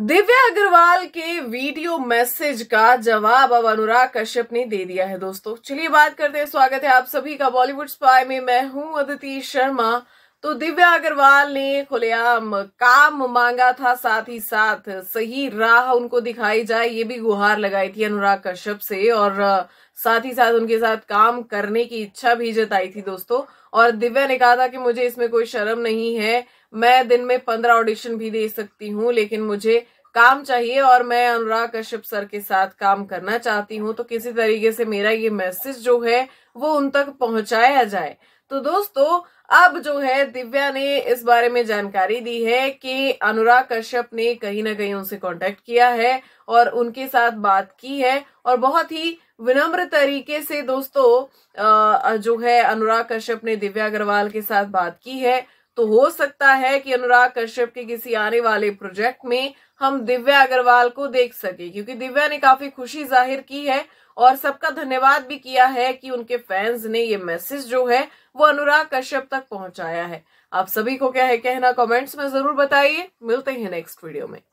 दिव्या अग्रवाल के video message का जवाब अब अनुराग कश्यप ने दे दिया है दोस्तों चलिए बात करते हैं स्वागत है आप सभी का बॉलीवुड स्पाई में मैं हूं अदिति शर्मा तो दिव्या अग्रवाल ने खुलेआम काम मांगा था साथ ही साथ सही राह उनको दिखाई जाए ये भी गुहार लगाई थी अनुराग कश्यप से और साथ ही साथ उनके साथ काम करने की इच्छा भी जताई थी दोस्तों और दिव्या ने कहा था कि मुझे इसमें कोई शर्म नहीं है मैं दिन में पंद्रह ऑडिशन भी दे सकती हूँ लेकिन मुझे काम चाहिए और मैं अनुराग कश्यप सर के साथ काम करना चाहती हूँ तो किसी तरीके से मेरा ये मैसेज जो है वो उन तक पहुंचाया जाए तो दोस्तों अब जो है दिव्या ने इस बारे में जानकारी दी है कि अनुराग कश्यप ने कहीं ना कहीं उनसे कांटेक्ट किया है और उनके साथ बात की है और बहुत ही विनम्र तरीके से दोस्तों जो है अनुराग कश्यप ने दिव्या अग्रवाल के साथ बात की है तो हो सकता है कि अनुराग कश्यप के किसी आने वाले प्रोजेक्ट में हम दिव्या अग्रवाल को देख सके क्योंकि दिव्या ने काफी खुशी जाहिर की है और सबका धन्यवाद भी किया है कि उनके फैंस ने ये मैसेज जो है वो अनुराग कश्यप तक पहुंचाया है आप सभी को क्या है कहना कमेंट्स में जरूर बताइए मिलते हैं नेक्स्ट वीडियो में